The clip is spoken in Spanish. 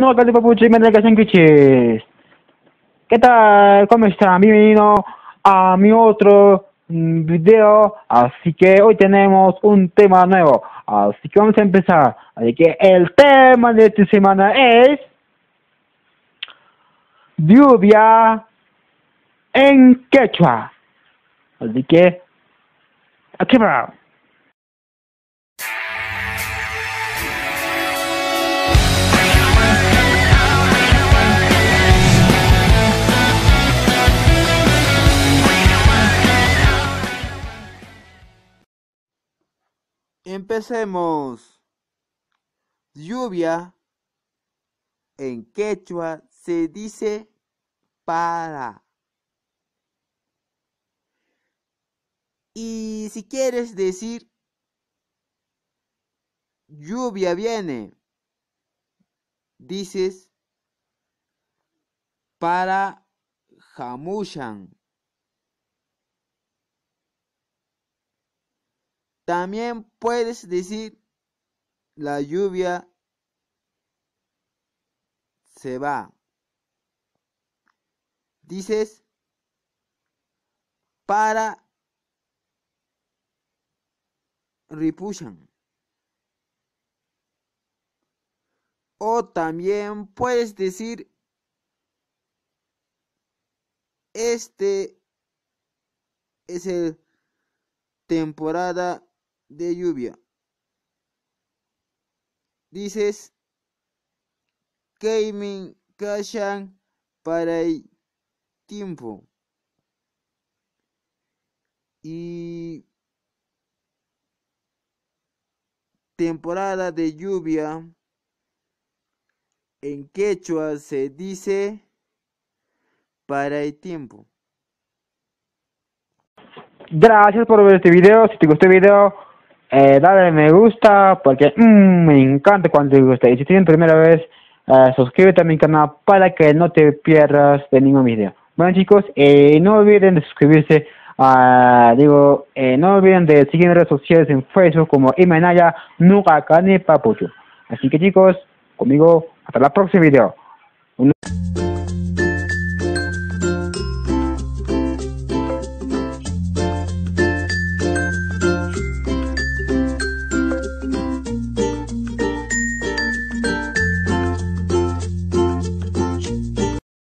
¿Qué tal? ¿Cómo están? Bienvenido a mi otro mm, video. Así que hoy tenemos un tema nuevo. Así que vamos a empezar. Así que el tema de esta semana es. Lluvia en quechua. Así que. Aquí va. Empecemos. Lluvia en quechua se dice para. Y si quieres decir lluvia viene, dices para jamushan. También puedes decir la lluvia se va. Dices para Ripushan. O también puedes decir este es el temporada de lluvia. Dices Kaimin Kashan para el tiempo. Y temporada de lluvia en quechua se dice para el tiempo. Gracias por ver este video. Si te gustó el video, eh, dale me gusta porque mm, me encanta cuando te gusta. Y si tienes primera vez, eh, suscríbete a mi canal para que no te pierdas de ningún video. Bueno chicos, eh, no olviden de suscribirse, digo, no olviden de seguir en redes sociales en Facebook como Imanaya ni Papucho. Así que chicos, conmigo, hasta la próxima video.